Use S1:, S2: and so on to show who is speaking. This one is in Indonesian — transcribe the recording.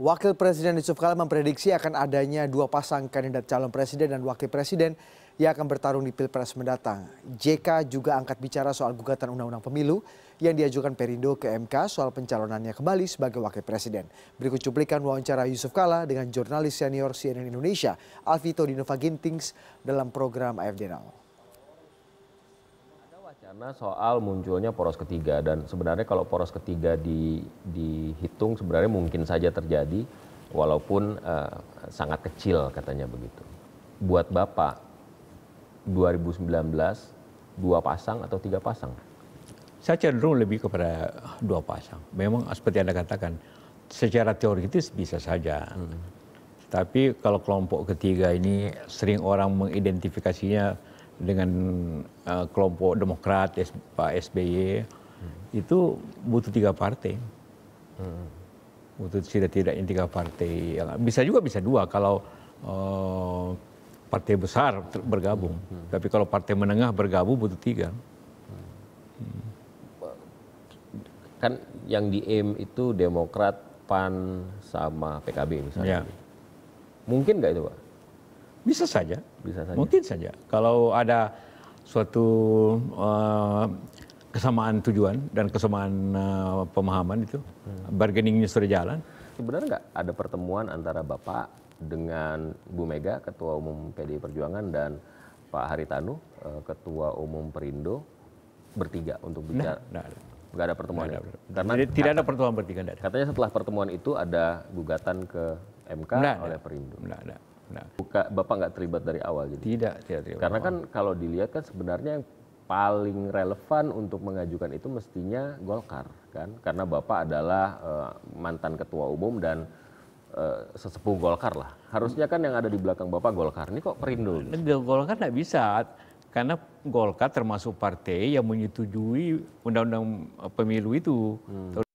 S1: Wakil Presiden Yusuf Kala memprediksi akan adanya dua pasang kandidat calon presiden dan wakil presiden yang akan bertarung di Pilpres mendatang. JK juga angkat bicara soal gugatan Undang-Undang Pemilu yang diajukan Perindo ke MK soal pencalonannya kembali sebagai wakil presiden. Berikut cuplikan wawancara Yusuf Kala dengan jurnalis senior CNN Indonesia, Alvito Dinova Gintings dalam program AFD Now.
S2: Karena soal munculnya poros ketiga dan sebenarnya kalau poros ketiga di, dihitung sebenarnya mungkin saja terjadi walaupun uh, sangat kecil katanya begitu. Buat Bapak 2019 dua pasang atau tiga pasang?
S3: Saya cenderung lebih kepada dua pasang. Memang eh, seperti Anda katakan secara teoritis bisa saja. Hmm. Tapi kalau kelompok ketiga ini sering orang mengidentifikasinya dengan eh, kelompok demokrat pak sby itu butuh tiga partai butuh tidak tidaknya tiga partai bisa juga bisa dua kalau eh, partai besar bergabung tapi kalau partai menengah bergabung butuh tiga
S2: kan yang di aim itu demokrat pan sama pkb misalnya ya. mungkin nggak itu pak bisa saja bisa saja. mungkin saja
S3: kalau ada suatu eh, kesamaan tujuan dan kesamaan eh, pemahaman itu hmm. bargainingnya sudah jalan
S2: Sebenarnya nggak ada pertemuan antara bapak dengan Bu Mega ketua umum PDI Perjuangan dan Pak Haritanu eh, ketua umum Perindo bertiga untuk nah, bicara nah, nah nggak ada pertemuan nggak ya? ada. Karena Jadi, kata, tidak ada pertemuan bertiga ada. Katanya setelah pertemuan itu ada gugatan ke MK nggak oleh Perindo. Nggak ada. Nah, Buka, Bapak nggak terlibat dari awal gitu? Tidak, tidak terlibat. Karena kan kalau dilihat kan sebenarnya yang paling relevan untuk mengajukan itu mestinya Golkar kan karena Bapak adalah uh, mantan ketua umum dan eh, sesepuh Golkar lah. Harusnya kan yang ada di belakang Bapak Golkar. Ini kok perindu Gitu? Golkar nggak bisa karena Golkar termasuk partai yang menyetujui
S1: undang-undang eh, pemilu itu. Hmm.